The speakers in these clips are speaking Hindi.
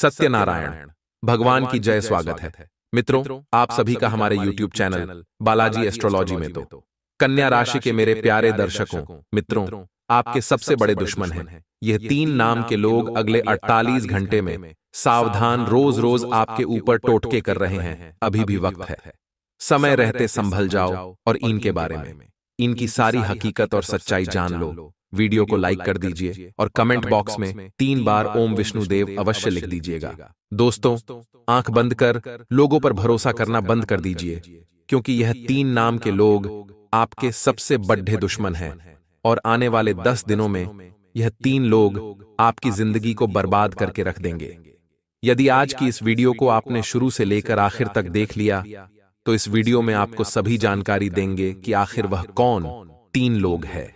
सत्यनारायण भगवान की जय स्वागत है मित्रों आप सभी का हमारे यूट्यूब चैनल बालाजी एस्ट्रोलॉजी में तो, तो। कन्या राशि के मेरे प्यारे दर्शकों मित्रों आपके सबसे बड़े दुश्मन हैं यह तीन नाम के लोग अगले 48 घंटे में सावधान रोज रोज आपके ऊपर टोटके कर रहे हैं अभी भी वक्त है समय रहते संभल जाओ और इनके बारे में इनकी सारी हकीकत और सच्चाई जान लो वीडियो को लाइक कर दीजिए और कमेंट बॉक्स में तीन बार ओम विष्णु देव अवश्य लिख दीजिएगा दोस्तों आंख बंद कर लोगों पर भरोसा करना बंद कर दीजिए क्योंकि यह तीन नाम के लोग आपके सबसे बड्ढे दुश्मन हैं और आने वाले दस दिनों में यह तीन लोग आपकी जिंदगी को बर्बाद करके रख देंगे यदि आज की इस वीडियो को आपने शुरू से लेकर आखिर तक देख लिया तो इस वीडियो में आपको सभी जानकारी देंगे कि आखिर वह कौन तीन लोग है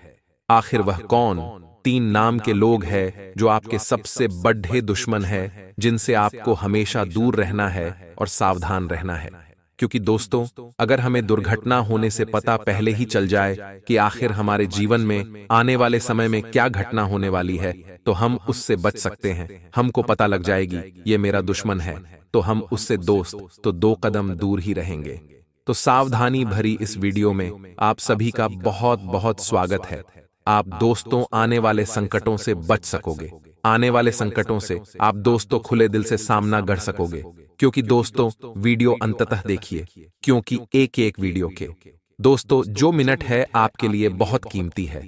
आखिर वह कौन तीन नाम के लोग हैं जो आपके सबसे बड्ढे दुश्मन हैं जिनसे आपको हमेशा दूर रहना है और सावधान रहना है क्योंकि दोस्तों अगर हमें दुर्घटना होने से पता पहले ही चल जाए कि आखिर हमारे जीवन में आने वाले समय में क्या घटना होने वाली है तो हम उससे बच सकते हैं हमको पता लग जाएगी ये मेरा दुश्मन है तो हम उससे दोस्त तो दो कदम दूर ही रहेंगे तो सावधानी भरी इस वीडियो में आप सभी का बहुत बहुत स्वागत है आप दोस्तों आने वाले संकटों से बच सकोगे आने वाले संकटों से आप दोस्तों खुले दिल से सामना गढ़ सकोगे क्योंकि दोस्तों वीडियो अंततः देखिए क्योंकि एक एक वीडियो के दोस्तों जो मिनट है आपके लिए बहुत कीमती है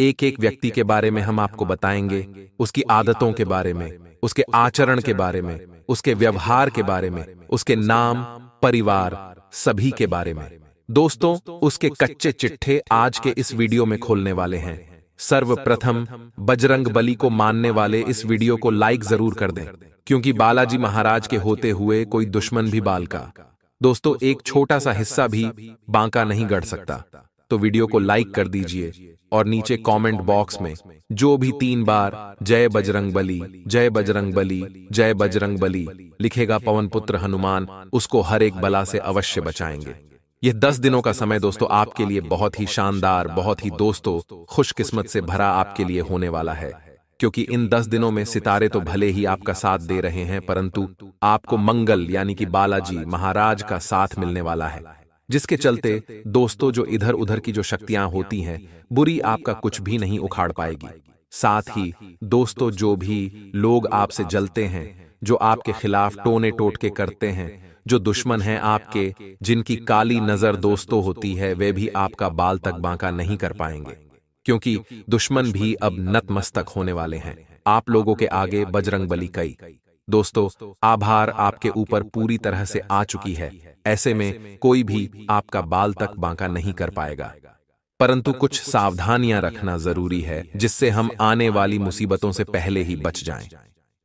एक एक व्यक्ति के बारे में हम आपको बताएंगे उसकी आदतों के बारे में उसके आचरण के बारे में उसके व्यवहार के बारे में उसके नाम परिवार सभी के बारे में दोस्तों उसके कच्चे चिट्ठे आज के इस वीडियो में खोलने वाले हैं सर्वप्रथम बजरंग बली को मानने वाले इस वीडियो को लाइक जरूर कर दें क्योंकि बालाजी महाराज के होते हुए कोई दुश्मन भी बाल का दोस्तों एक छोटा सा हिस्सा भी बांका नहीं गढ़ सकता तो वीडियो तो को लाइक कर दीजिए और नीचे कमेंट बॉक्स में जो भी तीन बार जय बजरंग बली जय बजरंग बली जय बजरंग बली लिखेगा पवन पुत्र हनुमान उसको हर एक बला से अवश्य बचाएंगे यह दस दिनों का समय दोस्तों आपके लिए बहुत ही शानदार बहुत ही दोस्तों खुशकिस्मत से भरा आपके लिए होने वाला है क्योंकि इन दस दिनों में सितारे तो भले ही आपका साथ दे रहे हैं परंतु आपको मंगल यानी कि बालाजी महाराज का साथ मिलने वाला है जिसके चलते दोस्तों जो इधर उधर की जो शक्तियां होती हैं बुरी आपका कुछ भी नहीं उखाड़ पाएगी साथ ही दोस्तों जो भी लोग आपसे जलते हैं जो आपके खिलाफ टोने टोटके करते हैं जो दुश्मन हैं आपके जिनकी काली नजर दोस्तों होती है वे भी आपका बाल तक बांका नहीं कर पाएंगे क्योंकि दुश्मन भी अब नतमस्तक होने वाले हैं आप लोगों के आगे बजरंग बली कई दोस्तों आभार आपके ऊपर पूरी तरह से आ चुकी है ऐसे में कोई भी आपका बाल तक बांका नहीं कर पाएगा परंतु कुछ सावधानियां रखना जरूरी है जिससे हम आने वाली मुसीबतों से पहले ही बच जाएं।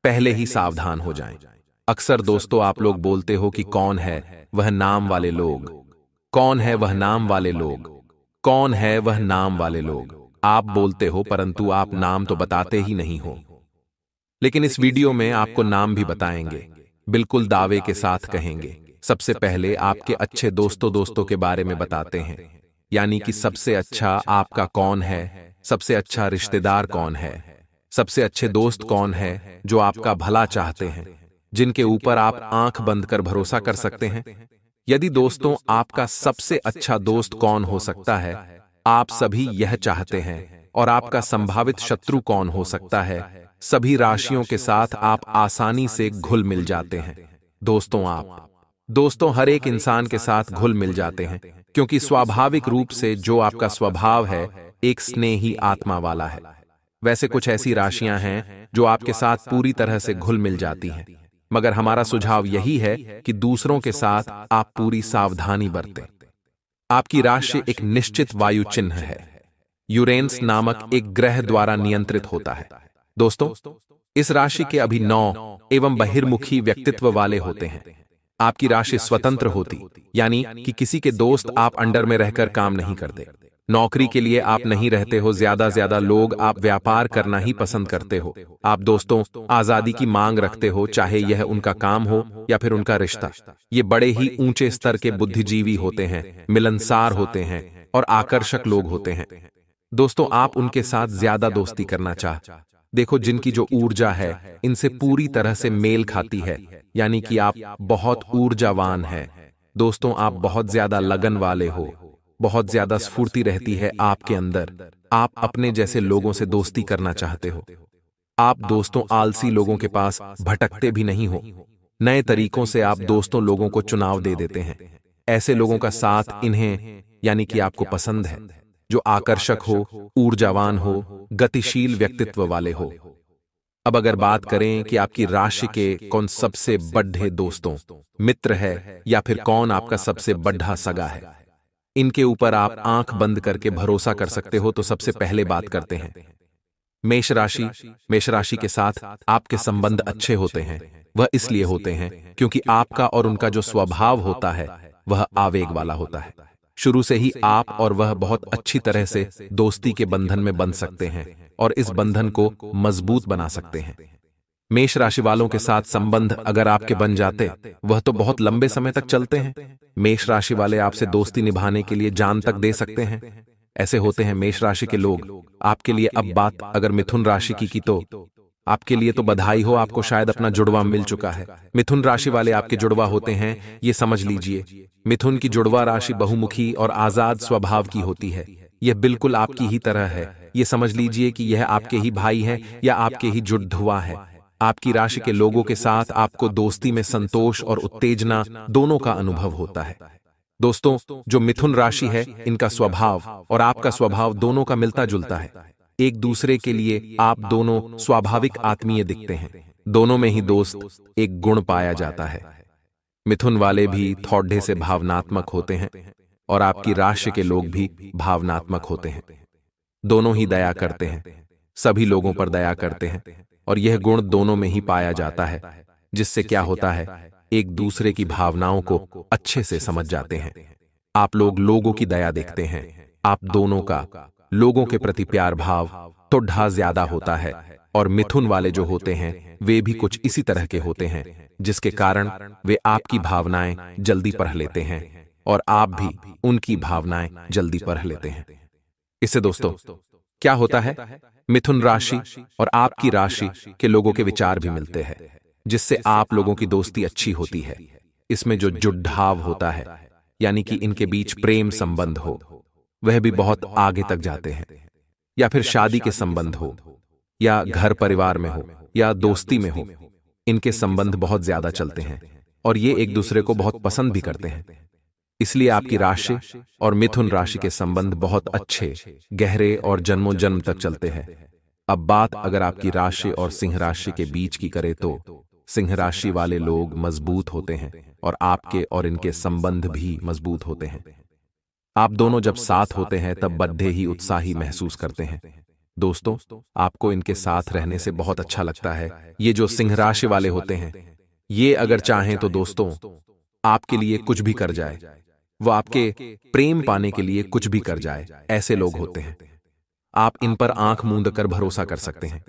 पहले ही सावधान हो जाएं। अक्सर दोस्तों आप लोग बोलते हो कि कौन है वह नाम वाले लोग कौन है वह नाम वाले लोग कौन है वह नाम वाले लोग आप बोलते हो परंतु आप नाम तो बताते ही नहीं हो लेकिन इस वीडियो में आपको नाम भी बताएंगे बिल्कुल दावे के साथ कहेंगे सबसे पहले आपके अच्छे दोस्तों दोस्तों के बारे में बताते हैं यानी कि सबसे अच्छा आपका कौन है सबसे अच्छा रिश्तेदार कौन है सबसे अच्छे दोस्त कौन है जो आपका भला चाहते हैं जिनके ऊपर आप आंख बंद कर भरोसा कर सकते हैं यदि दोस्तों आपका सबसे अच्छा दोस्त कौन हो सकता है आप सभी यह चाहते हैं और आपका संभावित शत्रु कौन हो सकता है सभी राशियों के साथ आप आसानी से घुल मिल जाते हैं दोस्तों आप दोस्तों हर एक इंसान के साथ घुल मिल जाते हैं क्योंकि स्वाभाविक रूप से जो आपका स्वभाव है एक स्नेही आत्मा वाला है वैसे कुछ ऐसी राशियां हैं जो आपके साथ पूरी तरह से घुल मिल जाती हैं मगर हमारा सुझाव यही है कि दूसरों के साथ आप पूरी सावधानी बरतें आपकी राशि एक निश्चित वायु चिन्ह है यूरेन्स नामक एक ग्रह द्वारा नियंत्रित होता है दोस्तों इस राशि के अभी नौ एवं बहिर्मुखी व्यक्तित्व वाले होते हैं आपकी राशि स्वतंत्र होती यानी कि किसी के दोस्त आप अंडर में रहकर काम नहीं करते नौकरी के लिए आप नहीं रहते हो ज्यादा ज्यादा लोग आप व्यापार करना ही पसंद करते हो आप दोस्तों आजादी की मांग रखते हो चाहे यह उनका काम हो या फिर उनका रिश्ता ये बड़े ही ऊंचे स्तर के बुद्धिजीवी होते हैं मिलनसार होते हैं और आकर्षक लोग होते हैं दोस्तों आप उनके साथ ज्यादा दोस्ती करना चाह देखो जिनकी जो ऊर्जा है इनसे पूरी तरह से मेल खाती है यानी कि आप बहुत ऊर्जावान हैं दोस्तों आप बहुत ज्यादा लगन वाले हो बहुत ज्यादा स्फूर्ति रहती है आपके अंदर आप अपने जैसे लोगों से दोस्ती करना चाहते हो आप दोस्तों आलसी लोगों के पास भटकते भी नहीं हो नए तरीकों से आप दोस्तों लोगों को चुनाव दे देते हैं ऐसे लोगों का साथ इन्हें यानी कि आपको पसंद है जो आकर्षक हो ऊर्जावान हो गतिशील व्यक्तित्व वाले हो अब अगर बात करें कि आपकी राशि के कौन सबसे बड्ढे दोस्तों मित्र है या फिर कौन आपका सबसे बड्ढा सगा है इनके ऊपर आप आंख बंद करके भरोसा कर सकते हो तो सबसे पहले बात करते हैं मेष राशि मेष राशि के साथ आपके संबंध अच्छे होते हैं वह इसलिए होते हैं क्योंकि आपका और उनका जो स्वभाव होता है वह आवेग वाला होता है शुरू से ही आप और वह बहुत अच्छी तरह से दोस्ती के बंधन में बन सकते हैं और इस बंधन को मजबूत बना सकते हैं मेष राशि वालों के साथ संबंध अगर आपके बन जाते वह तो बहुत लंबे समय तक चलते हैं मेष राशि वाले आपसे दोस्ती निभाने के लिए जान तक दे सकते हैं ऐसे होते हैं मेष राशि के लोग आपके लिए अब बात अगर मिथुन राशि की की तो आपके लिए तो बधाई हो आपको शायद अपना जुड़वा मिल चुका है मिथुन राशि वाले आपके जुड़वा होते हैं ये समझ लीजिए मिथुन की जुड़वा राशि बहुमुखी और आजाद स्वभाव की होती है यह बिल्कुल आपकी ही तरह है ये समझ लीजिए कि यह आपके ही भाई है या आपके ही जुड़ धुआ है आपकी राशि के लोगों के साथ आपको दोस्ती में संतोष और उत्तेजना दोनों का अनुभव होता है दोस्तों जो मिथुन राशि है इनका स्वभाव और आपका स्वभाव दोनों का मिलता जुलता है एक दूसरे के लिए आप दोनों स्वाभाविक आत्मीय दिखते हैं दोनों में ही दोस्त एक गुण पाया जाता है मिथुन वाले भी थौडे से भावनात्मक होते हैं और आपकी राशि के लोग भी भावनात्मक होते हैं दोनों ही दया करते हैं सभी लोगों पर दया करते हैं और यह गुण दोनों में ही पाया जाता है जिससे क्या होता है एक दूसरे की भावनाओं को अच्छे से समझ जाते हैं आप लोग लोगों की दया देखते हैं आप दोनों का लोगों के प्रति प्यार भाव तो ढा ज्यादा होता है और मिथुन वाले जो होते हैं वे भी कुछ इसी तरह के होते हैं जिसके कारण वे आपकी भावनाएं जल्दी पढ़ लेते हैं और आप भी उनकी भावनाएं जल्दी पढ़ लेते हैं इससे दोस्तों क्या होता है मिथुन राशि और आपकी राशि के लोगों के विचार भी मिलते हैं जिससे आप लोगों की दोस्ती अच्छी होती है इसमें जो जुड्ढाव होता है यानी कि इनके बीच प्रेम संबंध हो वह भी बहुत आगे तक जाते हैं या फिर शादी के संबंध हो या घर परिवार में हो या दोस्ती में हो इनके संबंध बहुत ज्यादा चलते हैं और ये एक दूसरे को बहुत पसंद भी करते हैं इसलिए आपकी राशि और मिथुन राशि के संबंध बहुत अच्छे गहरे और जन्मों जन्म तक चलते हैं अब बात अगर आपकी राशि और सिंह राशि के बीच तो की करें तो सिंह राशि वाले लोग मजबूत होते हैं और आपके और इनके संबंध भी मजबूत होते हैं आप दोनों जब साथ होते हैं तब बद्धे ही उत्साही महसूस करते हैं दोस्तों आपको इनके साथ रहने से बहुत अच्छा, अच्छा लगता है ये जो सिंह राशि वाले होते हैं ये अगर चाहें तो दोस्तों आपके लिए कुछ भी कर जाए वो आपके प्रेम पाने के लिए कुछ भी कर जाए ऐसे लोग होते हैं आप इन पर आंख मूंद कर भरोसा कर सकते हैं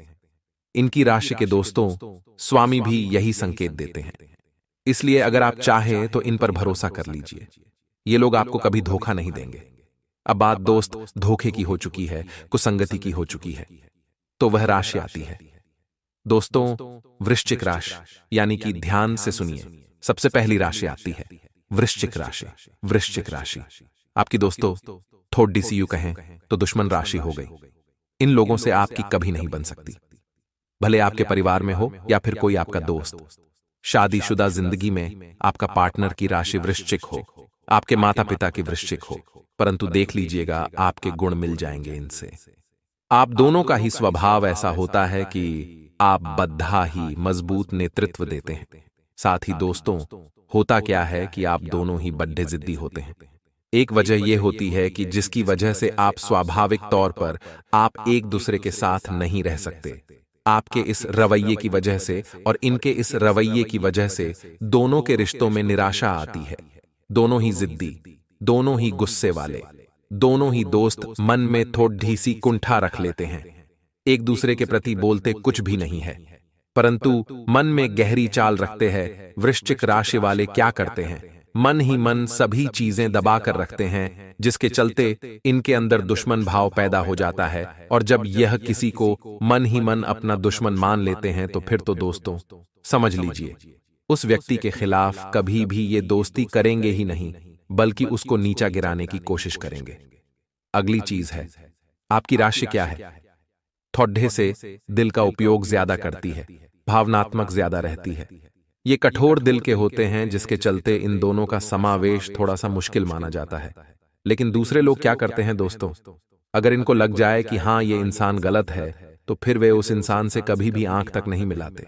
इनकी राशि के दोस्तों स्वामी भी यही संकेत देते हैं इसलिए अगर आप चाहें तो इन पर भरोसा कर लीजिए ये लोग आपको कभी धोखा नहीं देंगे अब बात दोस्त धोखे की हो चुकी है कुसंगति की हो चुकी है तो वह राशि आती है दोस्तों वृश्चिक राशि यानी कि ध्यान से सुनिए सबसे पहली राशि आती है वृश्चिक राशि वृश्चिक राशि आपकी दोस्तों थोड़ी सी यू कहें तो दुश्मन राशि हो गई इन लोगों से आपकी कभी नहीं बन सकती भले आपके परिवार में हो या फिर कोई आपका दोस्त शादीशुदा जिंदगी में आपका पार्टनर की राशि वृश्चिक हो आपके माता पिता की वृश्चिक हो परंतु देख लीजिएगा आपके गुण मिल जाएंगे इनसे आप दोनों का ही स्वभाव ऐसा होता है कि आप बद्धा ही मजबूत नेतृत्व देते हैं साथ ही दोस्तों होता क्या है कि आप दोनों ही बड्ढे जिद्दी होते हैं एक वजह यह होती है कि जिसकी वजह से आप स्वाभाविक तौर पर आप एक दूसरे के साथ नहीं रह सकते आपके इस रवैये की वजह से और इनके इस रवैये की वजह से दोनों के रिश्तों में निराशा आती है दोनों ही जिद्दी दोनों ही गुस्से वाले दोनों ही दोस्त मन में थोड़ी सी कुंठा रख लेते हैं एक दूसरे के प्रति बोलते कुछ भी नहीं है परंतु मन में गहरी चाल रखते हैं वृश्चिक राशि वाले क्या करते हैं मन ही मन सभी चीजें दबा कर रखते हैं जिसके चलते इनके अंदर दुश्मन भाव पैदा हो जाता है और जब यह किसी को मन ही मन अपना दुश्मन मान लेते हैं तो, तो, तो फिर तो दोस्तों समझ लीजिए उस व्यक्ति के खिलाफ कभी भी ये दोस्ती करेंगे ही नहीं बल्कि उसको नीचा गिराने की कोशिश करेंगे अगली चीज है आपकी राशि क्या है थोड़े से दिल का उपयोग ज्यादा करती है भावनात्मक ज्यादा रहती है ये कठोर दिल के होते हैं जिसके चलते इन दोनों का समावेश थोड़ा सा मुश्किल माना जाता है लेकिन दूसरे लोग क्या करते हैं दोस्तों अगर इनको लग जाए कि हाँ ये इंसान गलत है तो फिर वे उस इंसान से कभी भी आंख तक नहीं मिलाते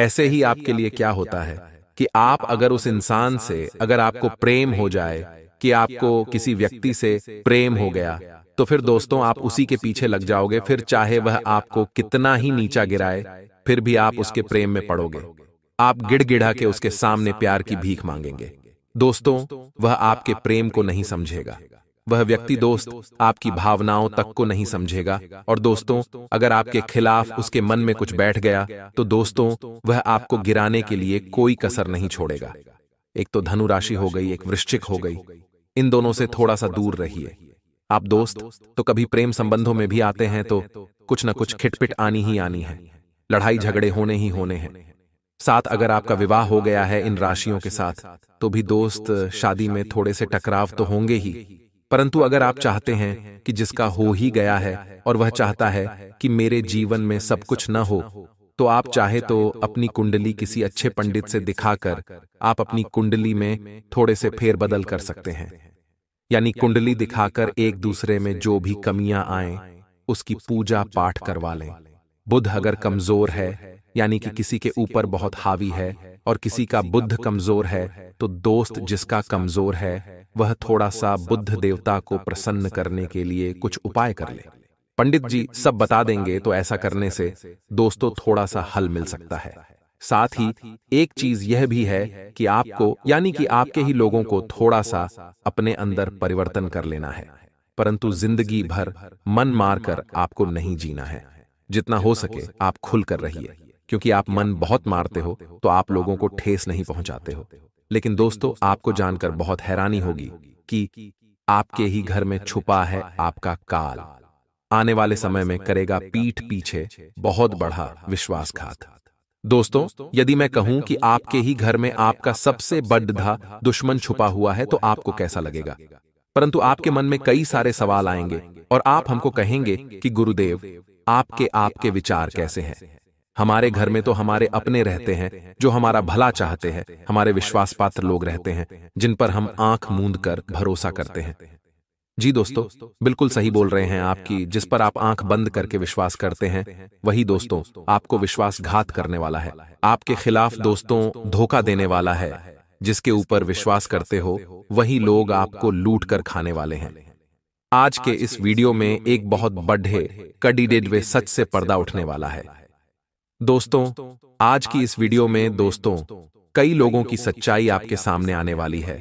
ऐसे ही आपके लिए क्या होता है कि आप अगर उस इंसान से अगर आपको प्रेम हो जाए कि आपको किसी व्यक्ति से प्रेम हो गया तो फिर दोस्तों आप उसी के पीछे लग जाओगे फिर चाहे वह आपको कितना ही नीचा गिराए फिर भी आप उसके प्रेम में पड़ोगे आप गिड़गिड़ा के उसके सामने प्यार की भीख मांगेंगे दोस्तों वह आपके प्रेम को नहीं समझेगा वह व्यक्ति दोस्त आपकी भावनाओं तक को नहीं समझेगा और दोस्तों अगर आपके खिलाफ उसके मन में कुछ बैठ गया तो दोस्तों वह आपको गिराने के लिए कोई कसर नहीं छोड़ेगा एक तो धनु राशि हो गई एक वृश्चिक हो गई इन दोनों से थोड़ा सा दूर रहिए आप दोस्त तो कभी प्रेम संबंधों में भी आते हैं तो कुछ ना कुछ खिटपिट आनी ही आनी है लड़ाई झगड़े होने ही होने हैं साथ अगर आपका विवाह हो गया है इन राशियों के साथ तो भी दोस्त शादी में थोड़े से टकराव तो होंगे ही परंतु अगर आप चाहते हैं कि जिसका हो ही गया है और वह चाहता है कि मेरे जीवन में सब कुछ न हो तो आप चाहे तो अपनी कुंडली किसी अच्छे पंडित से दिखाकर आप अपनी कुंडली में थोड़े से फेरबदल कर सकते हैं यानी कुंडली दिखाकर एक दूसरे में जो भी कमियां आए उसकी पूजा पाठ करवा लें बुद्ध अगर कमजोर है यानी कि किसी के ऊपर बहुत हावी है और किसी का बुद्ध कमजोर है तो, तो दोस्त जिसका कमजोर है वह थोड़ा सा बुद्ध देवता को प्रसन्न करने के लिए कुछ उपाय कर ले पंडित जी सब बता देंगे तो ऐसा करने से दोस्तों थोड़ा सा हल मिल सकता है साथ ही एक चीज यह भी है कि आपको यानी कि आपके ही लोगों को थोड़ा सा अपने अंदर परिवर्तन कर लेना है परंतु जिंदगी भर मन मारकर आपको नहीं जीना है जितना हो सके आप खुल कर रहिए क्योंकि आप मन बहुत मारते हो तो आप लोगों को ठेस नहीं पहुंचाते हो लेकिन दोस्तों आपको जानकर बहुत हैरानी होगी कि आपके ही घर में छुपा है आपका काल आने वाले समय में करेगा पीठ पीछे बहुत बड़ा विश्वासघात दोस्तों यदि मैं कहूं कि आपके ही घर में आपका सबसे बड्ढा दुश्मन छुपा हुआ है तो आपको कैसा लगेगा परंतु आपके मन में कई सारे सवाल आएंगे और आप हमको कहेंगे कि गुरुदेव आपके आपके विचार कैसे हैं हमारे घर में तो हमारे अपने रहते हैं जो हमारा भला चाहते हैं हमारे विश्वास पात्र लोग रहते हैं जिन पर हम आंख मूंद कर भरोसा करते हैं जी दोस्तों बिल्कुल सही बोल रहे हैं आपकी जिस पर आप आंख बंद करके विश्वास करते हैं वही दोस्तों आपको विश्वासघात करने वाला है आपके खिलाफ दोस्तों धोखा देने वाला है जिसके ऊपर विश्वास करते हो वही लोग आपको लूट कर खाने वाले हैं आज के इस वीडियो में एक बहुत बढ़े कडीडेड वे सच से पर्दा उठने वाला है दोस्तों आज की इस वीडियो में दोस्तों कई लोगों की सच्चाई आपके सामने आने वाली है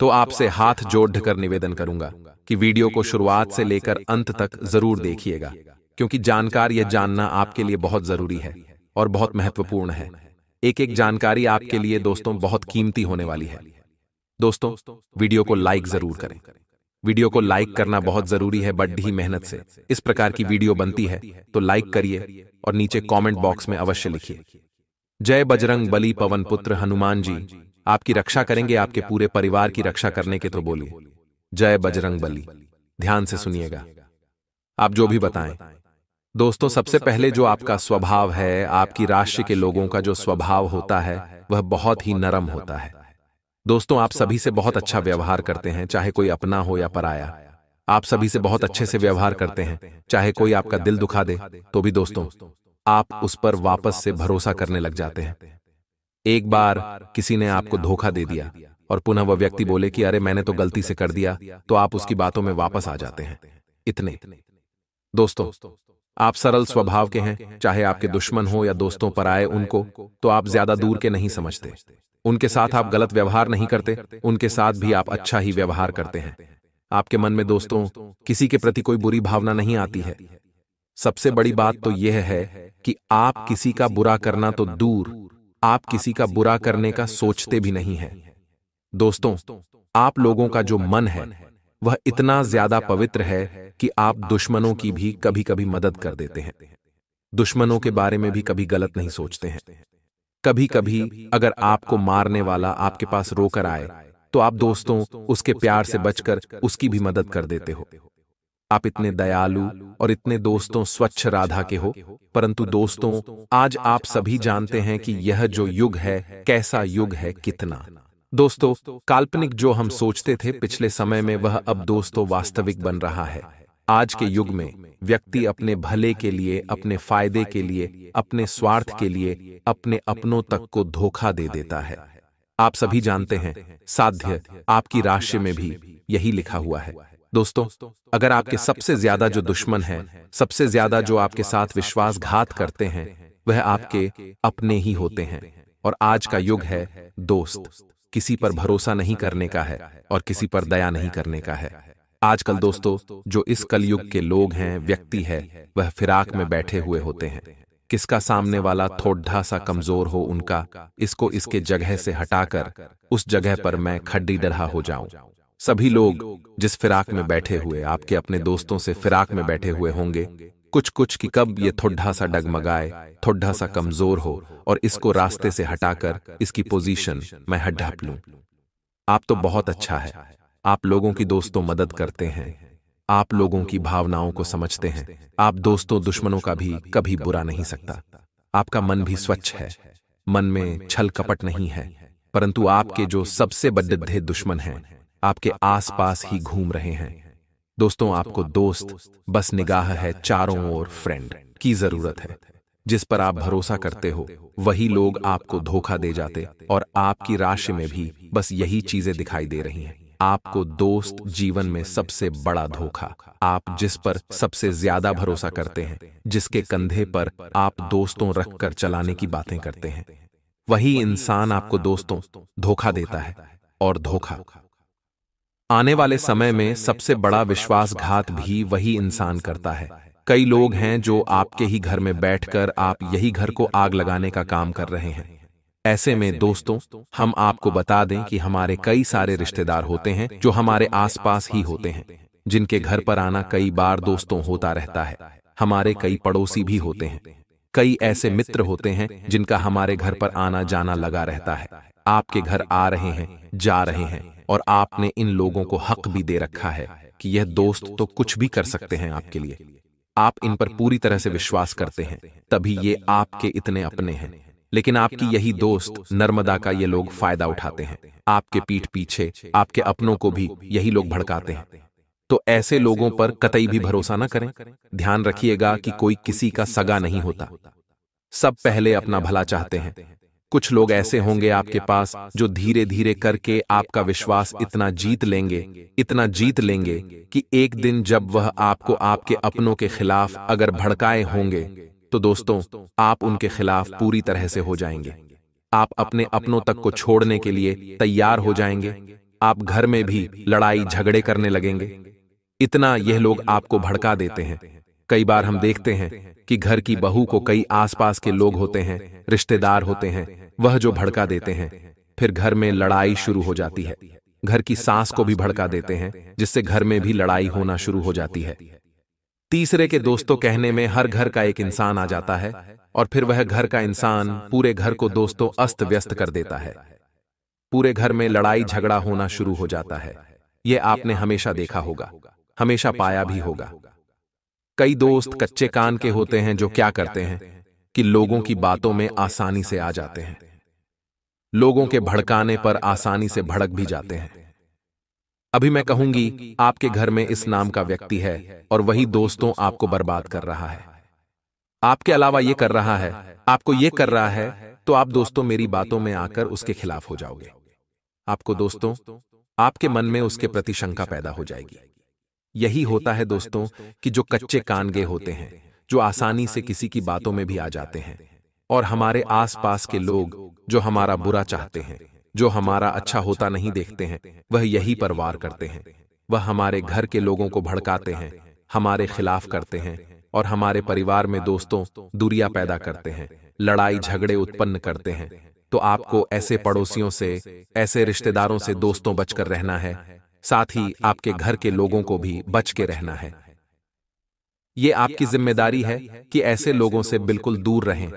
तो आपसे हाथ जोड़ कर निवेदन करूंगा कि वीडियो को शुरुआत से लेकर अंत तक जरूर देखिएगा क्योंकि जानकार यह जानना आपके लिए बहुत जरूरी है और बहुत महत्वपूर्ण है एक एक जानकारी आपके लिए दोस्तों बहुत कीमती होने वाली है दोस्तों वीडियो को लाइक जरूर करें वीडियो को लाइक करना बहुत जरूरी है बड्डी ही मेहनत से इस प्रकार की वीडियो बनती है तो लाइक करिए और नीचे कमेंट बॉक्स में अवश्य लिखिए जय बजरंग बली पवन पुत्र हनुमान जी आपकी रक्षा करेंगे आपके पूरे परिवार की रक्षा करने के तो बोलिए जय बजरंग बली ध्यान से सुनिएगा आप जो भी बताएं दोस्तों सबसे पहले जो आपका स्वभाव है आपकी राशि के लोगों का जो स्वभाव होता है वह बहुत ही नरम होता है दोस्तों आप सभी से बहुत अच्छा व्यवहार करते हैं चाहे कोई अपना हो या पराया आप सभी से बहुत अच्छे से व्यवहार करते हैं चाहे कोई आपका दिल दुखा दे तो भी दोस्तों आप उस पर वापस से भरोसा करने लग जाते हैं एक बार किसी ने आपको धोखा दे दिया और पुनः वह व्यक्ति बोले कि अरे मैंने तो गलती से कर दिया तो आप उसकी बातों में वापस आ जाते हैं इतने दोस्तों आप सरल स्वभाव के हैं चाहे आपके दुश्मन हो या दोस्तों पर आए उनको तो आप ज्यादा दूर के नहीं समझते उनके साथ आप गलत व्यवहार नहीं करते उनके साथ भी आप अच्छा ही व्यवहार करते हैं आपके मन में दोस्तों किसी के प्रति कोई बुरी भावना नहीं आती है सबसे बड़ी बात तो यह है कि आप किसी का बुरा करना तो दूर आप किसी का बुरा करने का सोचते भी नहीं है दोस्तों आप लोगों का जो मन है वह इतना ज्यादा पवित्र है कि आप दुश्मनों की भी कभी कभी मदद कर देते हैं दुश्मनों के बारे में भी कभी गलत नहीं सोचते हैं कभी कभी अगर आपको मारने वाला आपके पास रोकर आए तो आप तो दोस्तों उसके प्यार से बचकर उसकी भी मदद कर देते हो आप इतने दयालु और इतने दोस्तों स्वच्छ राधा के हो परंतु दोस्तों आज आप सभी जानते हैं कि यह जो युग है कैसा युग है कितना दोस्तों काल्पनिक जो हम सोचते थे पिछले समय में वह अब दोस्तों वास्तविक बन रहा है आज के युग में व्यक्ति अपने भले के लिए अपने फायदे के लिए अपने स्वार्थ के लिए अपने अपनों तक को धोखा दे देता है आप सभी जानते हैं साध्य आपकी राशि में भी यही लिखा हुआ है दोस्तों अगर आपके सबसे ज्यादा जो दुश्मन है सबसे ज्यादा जो आपके साथ विश्वासघात करते हैं वह आपके अपने ही होते हैं और आज का युग है दोस्त किसी पर भरोसा नहीं करने का है और किसी पर दया नहीं करने का है आजकल दोस्तों जो इस कलयुग के लोग हैं व्यक्ति है वह फिराक में बैठे हुए होते हैं किसका सामने वाला थोड़ा सा कमजोर हो उनका इसको इसके जगह से हटाकर उस जगह पर मैं खड्डी डरा हो जाऊं सभी लोग जिस फिराक में बैठे हुए आपके अपने दोस्तों से फिराक में बैठे हुए होंगे कुछ कुछ की कब ये थोड़ा सा डगमगाए थोड़ा सा कमजोर हो और इसको रास्ते से हटाकर इसकी पोजीशन मैं हड्ढप लू तो आप तो बहुत अच्छा, अच्छा है आप लोगों की दोस्तों मदद करते हैं आप लोगों की भावनाओं को समझते हैं आप दोस्तों दुश्मनों का भी कभी बुरा नहीं सकता आपका मन भी स्वच्छ है मन में छल कपट नहीं है परंतु आपके जो सबसे बड्ढे दुश्मन हैं आपके आसपास ही घूम रहे हैं दोस्तों आपको दोस्त बस निगाह है चारों ओर फ्रेंड की जरूरत है जिस पर आप भरोसा करते हो वही लोग आपको धोखा दे जाते और आपकी राशि में भी बस यही चीजें दिखाई दे रही हैं आपको दोस्त जीवन में सबसे बड़ा धोखा आप जिस पर सबसे ज्यादा भरोसा करते हैं जिसके कंधे पर आप दोस्तों रखकर चलाने की बातें करते हैं वही इंसान आपको दोस्तों धोखा देता है और धोखा आने वाले समय में सबसे बड़ा विश्वासघात भी वही इंसान करता है कई लोग हैं जो आपके ही घर में बैठकर आप यही घर को आग लगाने का काम कर रहे हैं ऐसे में दोस्तों हम आपको बता दें कि हमारे कई सारे रिश्तेदार होते हैं जो हमारे आसपास ही होते हैं जिनके घर पर आना कई बार दोस्तों होता रहता है हमारे कई पड़ोसी भी होते हैं कई ऐसे मित्र होते हैं जिनका हमारे घर पर आना जाना लगा रहता है आपके घर आ रहे हैं जा रहे हैं और आपने इन लोगों को हक भी दे रखा है कि यह दोस्त तो कुछ भी कर सकते हैं आपके लिए आप इन पर पूरी तरह से विश्वास करते हैं तभी ये आपके इतने अपने हैं लेकिन आपकी यही दोस्त नर्मदा का ये लोग फायदा उठाते हैं आपके पीठ पीछे आपके अपनों को भी यही लोग भड़काते हैं तो ऐसे लोगों पर कतई भी भरोसा ना करें ध्यान रखिएगा कि कोई किसी का सगा नहीं होता सब पहले अपना भला चाहते हैं कुछ लोग ऐसे होंगे आपके पास जो धीरे धीरे करके आपका विश्वास इतना जीत लेंगे इतना जीत लेंगे कि एक दिन जब वह आपको आपके अपनों के खिलाफ अगर भड़काए होंगे तो, तो दोस्तों आप उनके खिलाफ पूरी तरह से हो जाएंगे आप अपने अपनों तक को छोड़ने के लिए तैयार हो जाएंगे आप घर में भी लड़ाई झगड़े करने लगेंगे इतना यह लोग आपको भड़का देते हैं कई बार हम देखते हैं कि घर की बहू को कई आसपास के लोग होते हैं रिश्तेदार होते हैं वह जो भड़का देते हैं फिर घर में लड़ाई शुरू हो जाती है घर की सास को भी भड़का देते हैं जिससे घर में भी लड़ाई होना शुरू हो जाती है तीसरे के दोस्तों कहने में हर घर का एक इंसान आ जाता है और फिर वह घर का इंसान पूरे घर को दोस्तों अस्त व्यस्त कर देता है पूरे घर में लड़ाई झगड़ा होना शुरू हो जाता है ये आपने हमेशा देखा होगा हमेशा पाया भी होगा कई दोस्त कच्चे कान के होते हैं जो क्या करते हैं कि लोगों की बातों में आसानी से आ जाते हैं लोगों के भड़काने पर आसानी से भड़क भी जाते हैं अभी मैं कहूंगी आपके घर में इस नाम का व्यक्ति है और वही दोस्तों आपको बर्बाद कर रहा है आपके अलावा ये कर रहा है आपको ये कर रहा है तो आप दोस्तों मेरी बातों में आकर उसके खिलाफ हो जाओगे आपको दोस्तों आपके मन में उसके प्रति शंका पैदा हो जाएगी यही होता है दोस्तों कि जो कच्चे कानगे होते हैं जो आसानी से किसी की बातों में भी आ जाते हैं और हमारे आसपास के लोग जो हमारा बुरा चाहते हैं जो हमारा अच्छा, अच्छा होता नहीं देखते हैं वह यही पर वार करते हैं वह हमारे घर के लोगों को भड़काते हैं हमारे खिलाफ करते हैं और हमारे परिवार में दोस्तों दूरिया पैदा करते हैं लड़ाई झगड़े उत्पन्न करते हैं तो, तो आपको ऐसे पड़ोसियों से ऐसे रिश्तेदारों से दोस्तों बचकर रहना है साथ ही आपके घर के लोगों को भी बच के रहना है ये आपकी जिम्मेदारी है कि ऐसे लोगों से बिल्कुल दूर रहें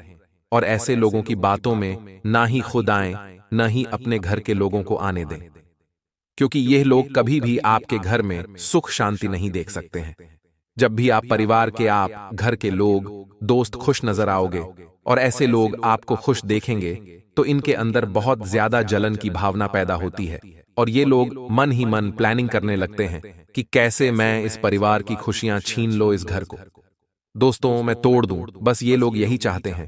और ऐसे लोगों की बातों में ना ही खुद आए न ही अपने घर के लोगों को आने दें क्योंकि ये लोग कभी भी आपके घर में सुख शांति नहीं देख सकते हैं जब भी आप परिवार के आप घर के लोग दोस्त खुश नजर आओगे और ऐसे लोग आपको खुश देखेंगे तो इनके तो अंदर बहुत ज्यादा जलन की भावना पैदा होती है और ये लोग मन ही मन प्लानिंग करने लगते हैं कि कैसे मैं इस परिवार की खुशियां छीन लो इस घर को दोस्तों मैं तोड़ दूं बस ये लोग यही चाहते हैं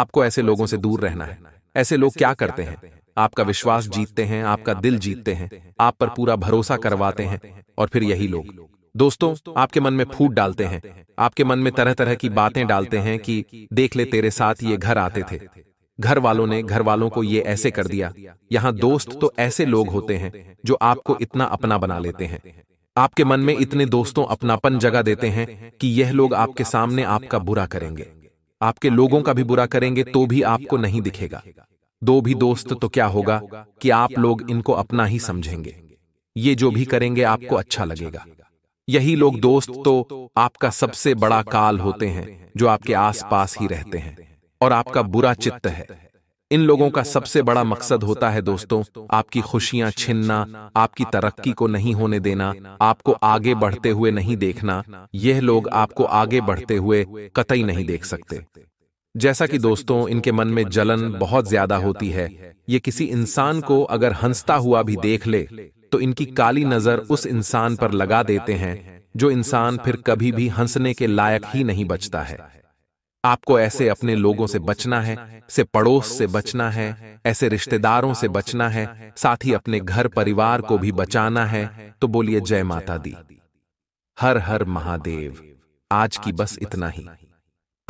आपको ऐसे लोगों से दूर रहना है ऐसे लोग क्या करते हैं आपका विश्वास जीतते हैं आपका दिल जीतते हैं आप पर पूरा भरोसा करवाते हैं और फिर यही लोग दोस्तों आपके मन में फूट डालते हैं आपके मन में तरह तरह की बातें डालते हैं कि देख ले तेरे साथ ये घर आते थे घर वालों ने घर वालों को ये ऐसे कर दिया यहाँ दोस्त तो ऐसे लोग होते हैं जो आपको इतना अपना बना लेते हैं आपके मन में इतने दोस्तों अपनापन जगह देते हैं कि यह लोग आपके सामने आपका बुरा करेंगे आपके लोगों का भी बुरा करेंगे तो भी आपको नहीं दिखेगा दो भी दोस्त तो क्या होगा कि आप लोग इनको अपना ही समझेंगे ये जो भी करेंगे आपको अच्छा लगेगा यही लोग दोस्त तो आपका सबसे बड़ा काल होते हैं जो आपके आसपास ही रहते हैं और आपका बुरा चित्त है इन लोगों का सबसे बड़ा मकसद होता है दोस्तों आपकी खुशियां छीनना आपकी तरक्की को नहीं होने देना आपको आगे बढ़ते हुए नहीं देखना यह लोग आपको आगे बढ़ते हुए कतई नहीं देख सकते जैसा कि दोस्तों इनके मन में जलन बहुत ज्यादा होती है ये किसी इंसान को अगर हंसता हुआ भी देख ले तो इनकी काली नजर उस इंसान पर लगा देते हैं जो इंसान फिर कभी भी हंसने के लायक ही नहीं बचता है आपको ऐसे अपने लोगों से बचना है से पड़ोस से बचना है ऐसे रिश्तेदारों से बचना है साथ ही अपने घर परिवार को भी बचाना है तो बोलिए जय माता दी हर हर महादेव आज की बस इतना ही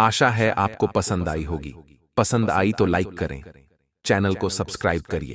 आशा है आपको पसंद आई होगी पसंद आई तो लाइक करें चैनल को सब्सक्राइब करिए